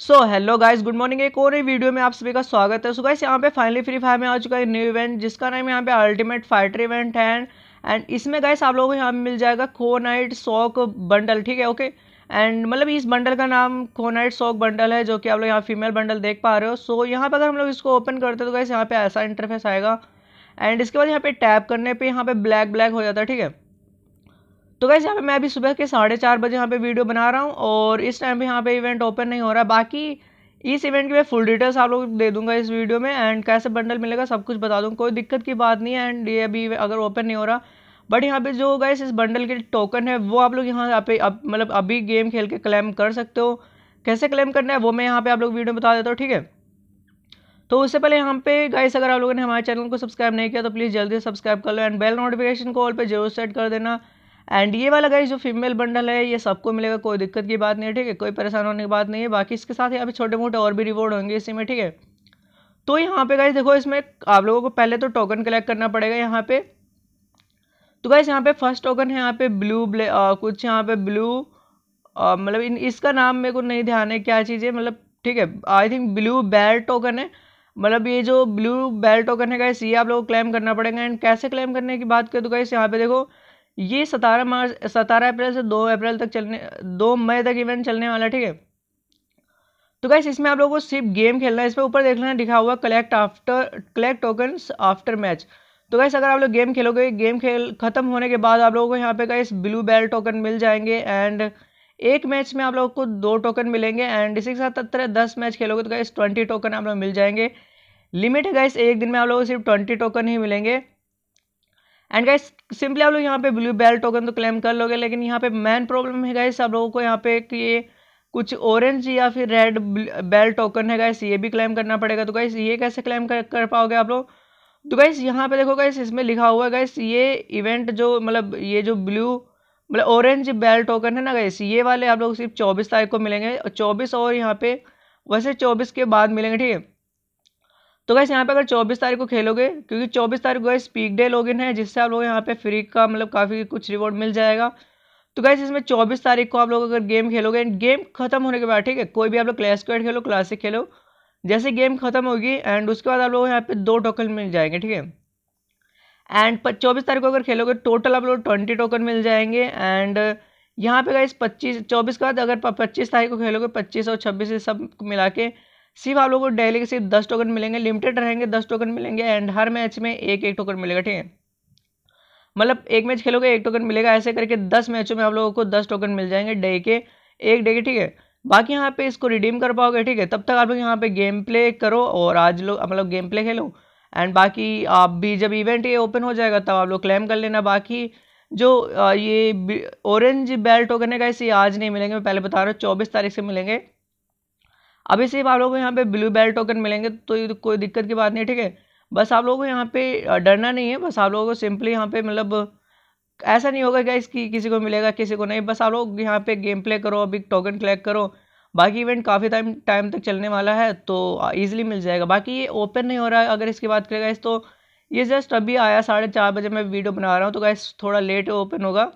सो hello guys good morning एक और video में आप सभी का स्वागत है सो गाइस यहाँ पे फाइनली फ्री फायर में आ चुका है न्यू इवेंट जिसका नाम यहाँ पे अल्टीमेट फाइटर इवेंट है एंड इसमें गाइस आप लोगों को यहाँ मिल जाएगा खो नाइट सॉक बंडल ठीक है ओके एंड मतलब इस बंडल का नाम खो नाइट सॉक बंडल है जो कि आप लोग यहाँ फीमेल बंडल देख पा रहे हो सो so, यहाँ पर अगर हम लोग इसको ओपन करते तो गाइस यहाँ पे ऐसा इंटरफेस आएगा एंड इसके बाद यहाँ पे टैप करने पर यहाँ पे ब्लैक ब्लैक हो जाता है ठीक है तो वैसे यहाँ पे मैं अभी सुबह के साढ़े चार बजे यहाँ पे वीडियो बना रहा हूँ और इस टाइम पे यहाँ पे इवेंट ओपन नहीं हो रहा है बाकी इस इवेंट की मैं फुल डिटेल्स आप लोग दे दूंगा इस वीडियो में एंड कैसे बंडल मिलेगा सब कुछ बता दूँ कोई दिक्कत की बात नहीं है एंड ये अभी अगर ओपन नहीं हो रहा बट यहाँ पे जो गाइस इस बंडल के टोकन है वो आप लोग यहाँ पे अब मतलब अभी गेम खेल के क्लेम कर सकते हो कैसे क्लेम करना है वो मैं यहाँ पे आप लोग वीडियो बता देता हूँ ठीक है तो उससे पहले यहाँ पे गाइस अगर आप लोगों ने हमारे चैनल को सब्सक्राइब नहीं किया तो प्लीज़ जल्दी सब्सक्राइब कर लो एंड बेल नोटिफिकेशन को ऑल पे जरूर सेट कर देना एंड ये वाला गाइस जो फीमेल बंडल है ये सबको मिलेगा कोई दिक्कत की बात नहीं है ठीक है कोई परेशान होने की बात नहीं है बाकी इसके साथ यहाँ पे छोटे मोटे और भी रिवॉर्ड होंगे इसी में ठीक है तो यहाँ पे गाइस देखो इसमें आप लोगों को पहले तो टोकन कलेक्ट करना पड़ेगा यहाँ पे तो गाइस यहाँ पे फर्स्ट टोकन है यहाँ पे ब्लू ब्ले आ, कुछ यहाँ पे ब्लू मतलब इन इसका नाम मेरे को नहीं ध्यान है क्या चीज़ है मतलब ठीक है I think blue bell token है मतलब ये जो ब्लू बैल टोकन है गाइस ये आप लोगों को क्लेम करना पड़ेगा एंड कैसे क्लेम करने की बात करें तो गाइस यहाँ पे देखो ये सतारह मार्च सतारह अप्रैल से दो अप्रैल तक चलने दो मई तक इवेंट चलने वाला ठीक है तो गाइस इसमें आप लोगों को सिर्फ गेम खेलना है इस पर ऊपर देख लेना लिखा हुआ collect after collect token after match तो गैस अगर आप लोग गेम खेलोगे गेम खेल खत्म होने के बाद आप लोगों को यहाँ पे गैस ब्लू बेल टोकन मिल जाएंगे एंड एक मैच में आप लोगों को दो टोकन मिलेंगे एंड इसी के साथ तरह दस मैच खेलोगे तो गैस ट्वेंटी टोकन आप लोग मिल जाएंगे लिमिट है गैस एक दिन में आप लोगों को सिर्फ ट्वेंटी टोकन ही मिलेंगे एंड गाइस सिंपली आप लोग यहाँ पे ब्लू बेल्ट टोकन तो क्लेम कर लोगे लेकिन यहाँ पे मेन प्रॉब्लम है गाइस आप लोगों को यहाँ पे कि ये कुछ ऑरेंज या फिर रेड बेल टोकन है गाइस ये भी क्लेम करना पड़ेगा तो गाइस ये कैसे क्लेम कर, कर पाओगे आप लोग तो गाइस यहाँ पे देखो गाइस इसमें लिखा हुआ है गाइस ये इवेंट जो मतलब ये जो ब्लू मतलब ऑरेंज बेल्ट टोकन है ना गाइस ये वाले आप लोग सिर्फ चौबीस तारीख को मिलेंगे और चौबीस और यहाँ पे वैसे चौबीस के बाद मिलेंगे ठीक है तो गैस यहाँ पे अगर 24 तारीख को खेलोगे क्योंकि 24 तारीख को गैस पीक डे लॉगिन है जिससे आप लोग यहाँ पे फ्री का मतलब काफ़ी कुछ रिवॉर्ड मिल जाएगा तो गैस इसमें 24 तारीख को आप लोग अगर गेम खेलोगे एंड गेम खत्म होने के बाद ठीक है कोई भी आप लोग क्लास क्वेड खेलो क्लासिक खेलो जैसे गेम खत्म होगी एंड उसके बाद आप लोग यहाँ पे दो टोकन मिल जाएंगे ठीक है एंड चौबीस तारीख को अगर खेलोगे टोटल आप लोग ट्वेंटी टोकन मिल जाएंगे एंड यहाँ पे गए पच्चीस चौबीस के बाद अगर पच्चीस तारीख को खेलोगे पच्चीस और छब्बीस सब मिला के सिर्फ आप लोगों को डेली के सिर्फ दस टोकन मिलेंगे लिमिटेड रहेंगे दस टोकन मिलेंगे एंड हर मैच में एक एक टोकन मिलेगा ठीक है मतलब एक मैच खेलोगे एक टोकन मिलेगा ऐसे करके दस मैचों में आप लोगों को दस टोकन मिल जाएंगे डे के एक डे के ठीक है बाकी यहाँ पे इसको रिडीम कर पाओगे ठीक है तब तक आप लोग यहाँ पे गेम प्ले करो और आज लोग मतलब गेम प्ले खेलो एंड बाकी आप भी जब इवेंट ये ओपन हो जाएगा तब आप लोग क्लेम कर लेना बाकी जो ये ऑरेंज बेल्ट टोकन है कैसे आज नहीं मिलेंगे मैं पहले बता रहा हूँ चौबीस तारीख से मिलेंगे अभी सिर्फ आप लोगों को यहाँ पे ब्लू बेल्ट टोकन मिलेंगे तो ये कोई दिक्कत की बात नहीं ठीक है बस आप लोगों को यहाँ पे डरना नहीं है बस आप लोगों को सिंपली यहाँ पे मतलब ऐसा नहीं होगा गाइस कि किसी को मिलेगा किसी को नहीं बस आप लोग यहाँ पे गेम प्ले करो अभी टोकन कलेक्ट करो बाकी इवेंट काफ़ी टाइम टाइम तक चलने वाला है तो ईजिली मिल जाएगा बाकी ये ओपन नहीं हो रहा है अगर इसकी बात करें गाइस तो ये जस्ट अभी आया साढ़े चार बजे मैं वीडियो बना रहा हूँ तो गाइस थोड़ा लेट ओपन होगा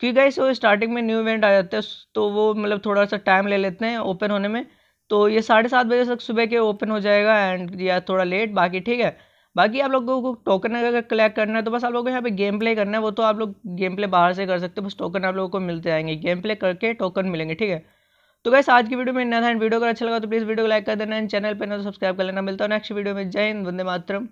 क्योंकि गाइस वो स्टार्टिंग में न्यू इवेंट आ जाते हैं तो वो मतलब थोड़ा सा टाइम ले लेते हैं ओपन होने में तो ये साढ़े सात बजे तक सुबह के ओपन हो जाएगा एंड या थोड़ा लेट बाकी ठीक है बाकी आप लोगों को टोकन अगर कलेक्ट करना है तो बस आप लोगों को यहाँ पे गेम प्ले करना है वो तो आप लोग गेम प्ले बाहर से कर सकते हो बस टोकन आप लोगों को मिलते आएंगे गेम प्ले करके टोकन मिलेंगे ठीक है तो गैस आज की वीडियो में इतना था वीडियो अगर अच्छा लगा तो प्लीज़ वीडियो को लाइक कर देना एंड चैनल पर ना तो सब्सक्राइब कर लेना मिलता है नेक्स्ट वीडियो में जय हिंद वंदे मातरम